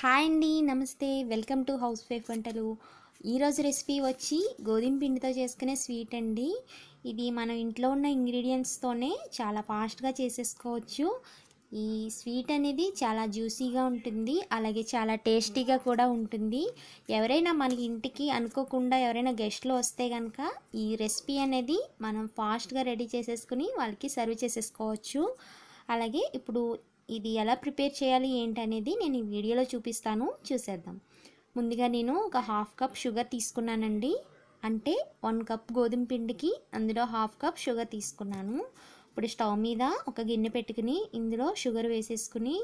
hi అండి నమస్తే welcome to house wife వంటలు ఈరోజు రెసిపీ వచ్చి గోధుమ పిండితో చేసుకునే స్వీట్ అండి ఇది మనం ఇంట్లో ఉన్న ఇంగ్రీడియంట్స్తోనే చాలా ఫాస్ట్గా చేసేసుకోవచ్చు ఈ స్వీట్ అనేది చాలా జ్యూసీగా ఉంటుంది అలాగే చాలా టేస్టీగా కూడా ఉంటుంది ఎవరైనా మన ఇంటికి అనుకోకుండా ఎవరైనా గెస్ట్లు వస్తే కనుక ఈ రెసిపీ అనేది మనం ఫాస్ట్గా రెడీ చేసేసుకుని వాళ్ళకి సర్వ్ చేసేసుకోవచ్చు అలాగే ఇప్పుడు ఇది ఎలా ప్రిపేర్ చేయాలి ఏంటనేది నేను ఈ వీడియోలో చూపిస్తాను చూసేద్దాం ముందుగా నేను ఒక హాఫ్ కప్ షుగర్ తీసుకున్నానండి అంటే వన్ కప్ గోధుమ పిండికి అందులో హాఫ్ కప్ షుగర్ తీసుకున్నాను ఇప్పుడు స్టవ్ మీద ఒక గిన్నె పెట్టుకుని ఇందులో షుగర్ వేసేసుకుని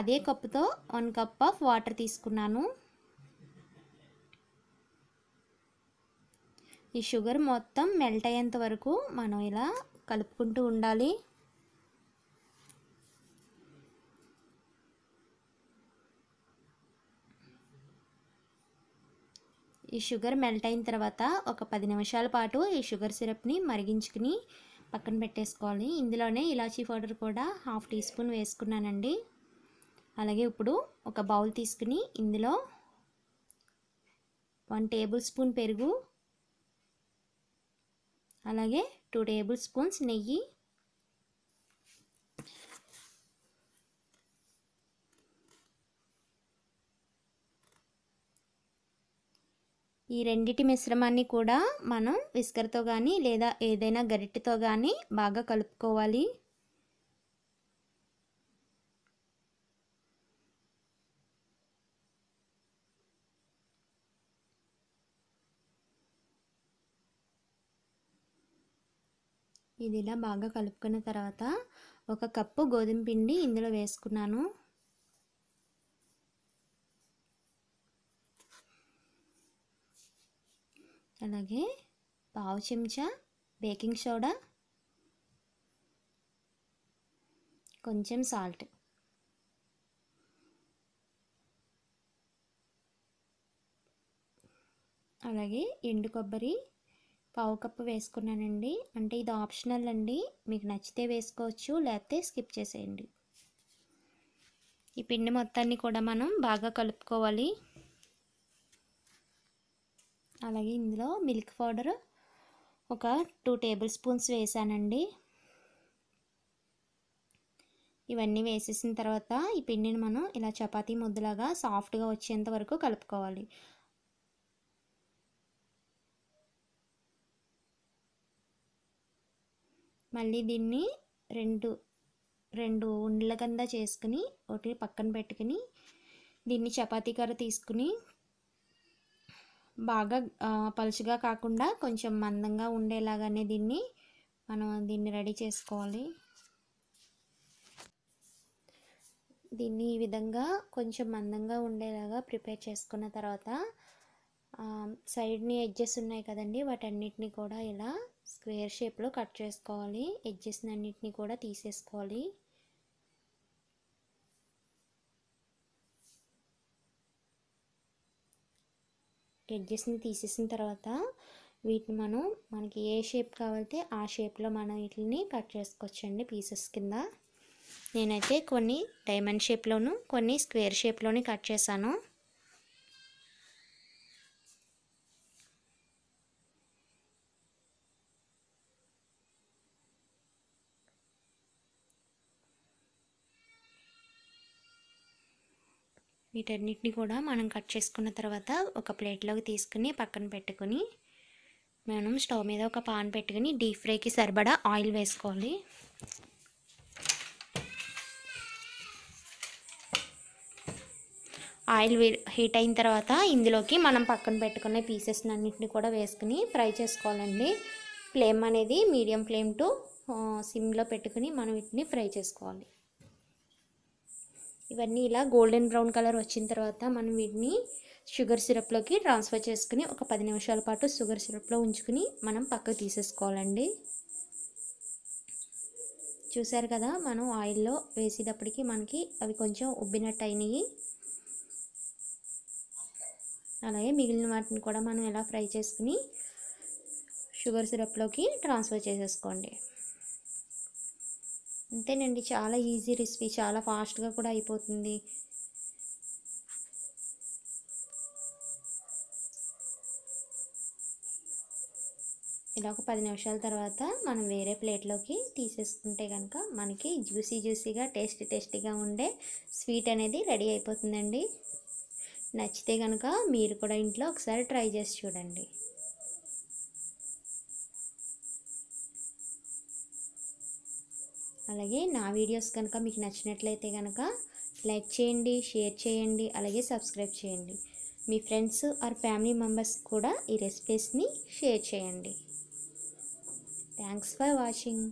అదే కప్పుతో వన్ కప్ ఆఫ్ వాటర్ తీసుకున్నాను ఈ షుగర్ మొత్తం మెల్ట్ అయ్యేంత వరకు మనం ఇలా కలుపుకుంటూ ఉండాలి ఈ షుగర్ మెల్ట్ అయిన తర్వాత ఒక పది నిమిషాల పాటు ఈ షుగర్ సిరప్ని మరిగించుకుని పక్కన పెట్టేసుకోవాలి ఇందులోనే ఇలాచీ పౌడర్ కూడా హాఫ్ టీ స్పూన్ వేసుకున్నానండి అలాగే ఇప్పుడు ఒక బౌల్ తీసుకుని ఇందులో వన్ టేబుల్ స్పూన్ పెరుగు అలాగే టూ టేబుల్ స్పూన్స్ నెయ్యి ఈ రెండిటి మిశ్రమాన్ని కూడా మనం విస్కర్తో కానీ లేదా ఏదైనా గరిటెతో కానీ బాగా కలుపుకోవాలి ఇది ఇలా బాగా కలుపుకున్న తర్వాత ఒక కప్పు గోధుమ పిండి ఇందులో వేసుకున్నాను అలాగే పావు చెంచా బేకింగ్ సోడా కొంచెం సాల్ట్ అలాగే ఎండు కొబ్బరి పావు కప్పు వేసుకున్నానండి అంటే ఇది ఆప్షనల్ అండి మీకు నచ్చితే వేసుకోవచ్చు లేకపోతే స్కిప్ చేసేయండి ఈ పిండి మొత్తాన్ని కూడా మనం బాగా కలుపుకోవాలి అలాగే ఇందులో మిల్క్ పౌడర్ ఒక టూ టేబుల్ స్పూన్స్ వేసానండి ఇవన్నీ వేసేసిన తర్వాత ఈ పిండిని మనం ఇలా చపాతీ ముద్దలాగా సాఫ్ట్గా వచ్చేంత వరకు కలుపుకోవాలి మళ్ళీ దీన్ని రెండు రెండు ఉండల కింద చేసుకుని ఒకటి పక్కన పెట్టుకుని దీన్ని చపాతీ కర్ర తీసుకుని బాగా పలుచగా కాకుండా కొంచెం మందంగా ఉండేలాగానే దీన్ని మనం దీన్ని రెడీ చేసుకోవాలి దీన్ని ఈ విధంగా కొంచెం మందంగా ఉండేలాగా ప్రిపేర్ చేసుకున్న తర్వాత సైడ్ని ఎడ్జెస్ ఉన్నాయి కదండి వాటన్నిటిని కూడా ఇలా స్క్వేర్ షేప్లో కట్ చేసుకోవాలి ఎడ్జెస్ని అన్నిటినీ కూడా తీసేసుకోవాలి ఎడ్జెస్ని తీసేసిన తర్వాత వీటిని మనం మనకి ఏ షేప్ కావాలితే ఆ షేప్లో మనం వీటిని కట్ చేసుకోవచ్చండి పీసెస్ కింద నేనైతే కొన్ని డైమండ్ షేప్లోను కొన్ని స్క్వేర్ షేప్లోని కట్ చేశాను వీటన్నిటిని కూడా మనం కట్ చేసుకున్న తర్వాత ఒక ప్లేట్లోకి తీసుకుని పక్కన పెట్టుకుని మనం స్టవ్ మీద ఒక పాన్ పెట్టుకుని డీప్ ఫ్రైకి సరిపడా ఆయిల్ వేసుకోవాలి ఆయిల్ హీట్ అయిన తర్వాత ఇందులోకి మనం పక్కన పెట్టుకునే పీసెస్ అన్నింటినీ కూడా వేసుకుని ఫ్రై చేసుకోవాలండి ఫ్లేమ్ అనేది మీడియం ఫ్లేమ్ టు సిమ్లో పెట్టుకుని మనం వీటిని ఫ్రై చేసుకోవాలి ఇవన్నీ ఇలా గోల్డెన్ బ్రౌన్ కలర్ వచ్చిన తర్వాత మనం వీటిని షుగర్ సిరప్లోకి ట్రాన్స్ఫర్ చేసుకుని ఒక పది నిమిషాల పాటు షుగర్ సిరప్లో ఉంచుకుని మనం పక్కకు తీసేసుకోవాలండి చూసారు కదా మనం ఆయిల్లో వేసేటప్పటికి మనకి అవి కొంచెం ఉబ్బినట్టు అయినాయి అలాగే మిగిలిన వాటిని కూడా మనం ఎలా ఫ్రై చేసుకుని షుగర్ సిరప్లోకి ట్రాన్స్ఫర్ చేసేసుకోండి అంతేనండి చాలా ఈజీ రెసిపీ చాలా ఫాస్ట్గా కూడా అయిపోతుంది ఇలా ఒక పది నిమిషాల తర్వాత మనం వేరే ప్లేట్లోకి తీసేసుకుంటే కనుక మనకి జ్యూసీ జ్యూసీగా టేస్ట్ టేస్టీగా ఉండే స్వీట్ అనేది రెడీ అయిపోతుందండి నచ్చితే కనుక మీరు కూడా ఇంట్లో ఒకసారి ట్రై చేసి చూడండి అలాగే నా వీడియోస్ కనుక మీకు నచ్చినట్లయితే కనుక లైక్ చేయండి షేర్ చేయండి అలాగే సబ్స్క్రైబ్ చేయండి మీ ఫ్రెండ్స్ ఆర్ ఫ్యామిలీ మెంబర్స్ కూడా ఈ రెసిపీస్ని షేర్ చేయండి థ్యాంక్స్ ఫర్ వాచింగ్